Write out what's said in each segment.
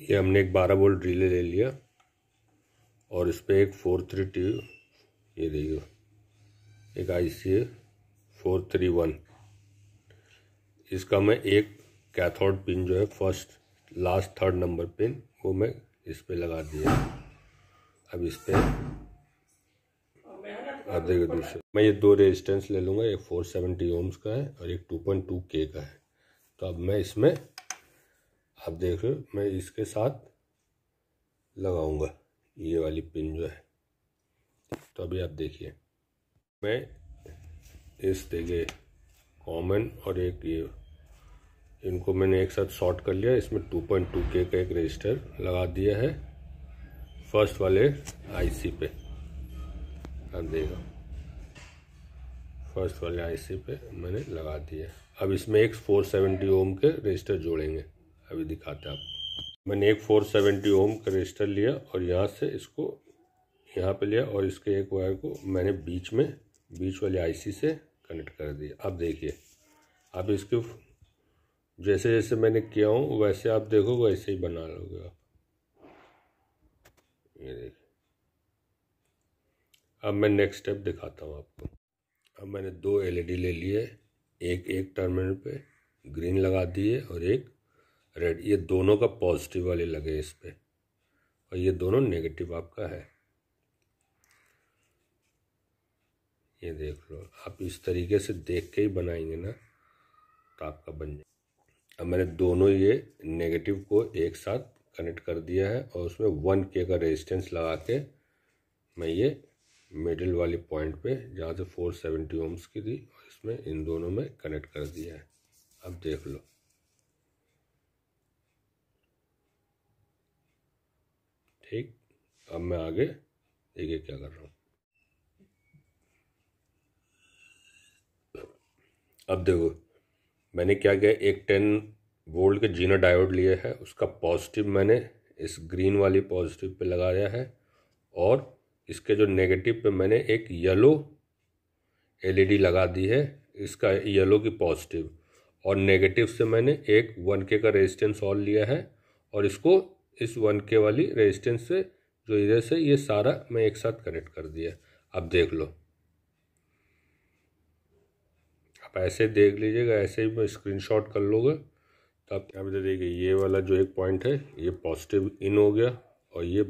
ये हमने एक बारह बोल्ट रिले ले लिया और इस पर एक फोर थ्री टू ये देखिए एक I C A four three one इसका मैं एक कैथोड पिन जो है first last third number pin वो मैं इस पर लगा दिया अब इस पर आप देखिए दूसरे मैं ये दो रेजिस्टेंस ले लूँगा एक फोर सेवेंटी ओम्स का है और एक टू पॉइंट टू के का है तो अब मैं इसमें आप देख रहे हो मैं इसके साथ लगाऊंगा ये वाली पिन जो है तो अभी आप देखिए मैं इस देखे कॉमन और एक ये इनको मैंने एक साथ शॉर्ट कर लिया इसमें 2.2 के का एक रजिस्टर लगा दिया है फर्स्ट वाले आईसी पे आप देखो फर्स्ट वाले आईसी पे मैंने लगा दिया अब इसमें एक 470 ओम के रजिस्टर जोड़ेंगे अभी दिखाते हैं आपको मैंने एक फोर सेवेंटी ओम का रजिस्टर लिया और यहाँ से इसको यहाँ पे लिया और इसके एक वायर को मैंने बीच में बीच वाले आईसी से कनेक्ट कर दिया अब देखिए आप इसके जैसे जैसे मैंने किया हूँ वैसे आप देखोगे वैसे ही बना लोगे आप ये देखिए अब मैं नेक्स्ट स्टेप दिखाता हूँ आपको अब मैंने दो एलईडी e ले लिए एक एक टर्मिनल पे ग्रीन लगा दिए और एक रेड ये दोनों का पॉजिटिव वाले लगे इस पर और ये दोनों नेगेटिव आपका है ये देख लो आप इस तरीके से देख के ही बनाएंगे ना तो आपका बन जाए अब मैंने दोनों ये नेगेटिव को एक साथ कनेक्ट कर दिया है और उसमें वन के का रेजिस्टेंस लगा के मैं ये मिडिल वाले पॉइंट पे जहाँ से फोर सेवेंटी ओम्स की थी और इसमें इन दोनों में कनेक्ट कर दिया है अब देख लो ठीक अब मैं आगे देखिए क्या कर रहा हूँ अब देखो मैंने क्या किया एक टेन वोल्ट के जीना डायोड लिए है उसका पॉजिटिव मैंने इस ग्रीन वाली पॉजिटिव पे लगाया है और इसके जो नेगेटिव पे मैंने एक येलो एलईडी e लगा दी है इसका येलो की पॉजिटिव और नेगेटिव से मैंने एक वन के का रेजिस्टेंस ऑल लिया है और इसको इस वन के वाली रेजिस्टेंस से जो इधर से ये सारा मैं एक साथ कनेक्ट कर दिया अब देख लो आप ऐसे देख लीजिएगा ऐसे ही मैं स्क्रीनशॉट कर लोगे तो आप क्या बता देखिए ये वाला जो एक पॉइंट है ये पॉजिटिव इन हो गया और ये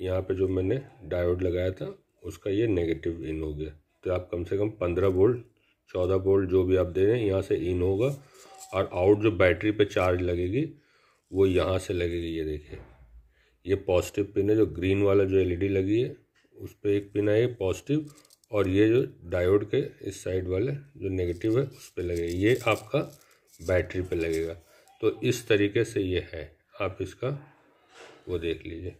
यहाँ पे जो मैंने डायोड लगाया था उसका ये नेगेटिव इन हो गया तो आप कम से कम पंद्रह बोल्ट चौदह बोल्ट जो भी आप दे रहे हैं यहाँ से इन होगा और आउट जो बैटरी पे चार्ज लगेगी वो यहाँ से लगेगी ये देखिए ये पॉजिटिव पिन है जो ग्रीन वाला जो एलईडी लगी है उस पर एक पिन है ये पॉजिटिव और ये जो डायोड के इस साइड वाले जो नेगेटिव है उस पर लगेगा ये आपका बैटरी पे लगेगा तो इस तरीके से ये है आप इसका वो देख लीजिए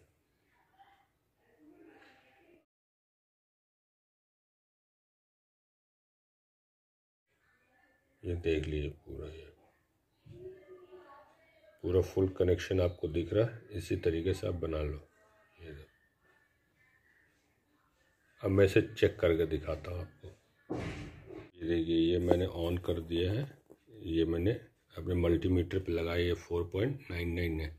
ये देख लीजिए पूरा ये पूरा फुल कनेक्शन आपको दिख रहा है इसी तरीके से आप बना लो ये अब मैं इसे चेक करके दिखाता हूँ आपको ये देखिए ये मैंने ऑन कर दिया है ये मैंने अपने मल्टीमीटर पे लगाया है फोर पॉइंट नाइन नाइन है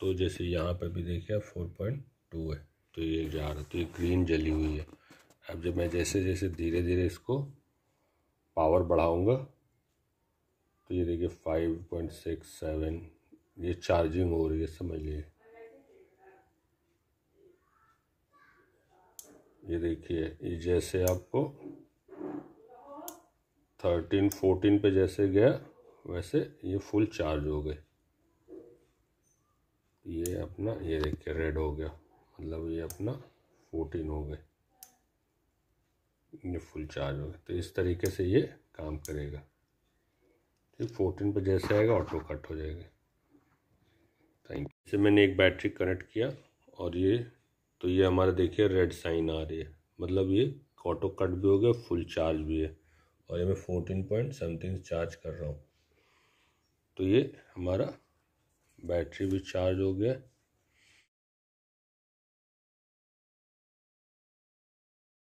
तो जैसे यहाँ पर भी देखिए फोर पॉइंट टू है तो ये जा रहा है तो ये ग्रीन जली हुई है अब जब मैं जैसे जैसे धीरे धीरे इसको पावर बढ़ाऊँगा तो ये देखिए फाइव पॉइंट सिक्स सेवन ये चार्जिंग हो रही है समझ लिए ये देखिए ये जैसे आपको थर्टीन फोर्टीन पे जैसे गया वैसे ये फुल चार्ज हो गए ये अपना ये देखिए रेड हो गया मतलब ये अपना फोर्टीन हो गए ये फुल चार्ज हो गए तो इस तरीके से ये काम करेगा फोर्टीन पर जैसे आएगा ऑटो कट हो जाएगा थैंक यू इसे मैंने एक बैटरी कनेक्ट किया और ये तो ये हमारा देखिए रेड साइन आ रही है मतलब ये ऑटो कट भी हो गया फुल चार्ज भी है और ये मैं फोर्टीन पॉइंट समथिंग चार्ज कर रहा हूँ तो ये हमारा बैटरी भी चार्ज हो गया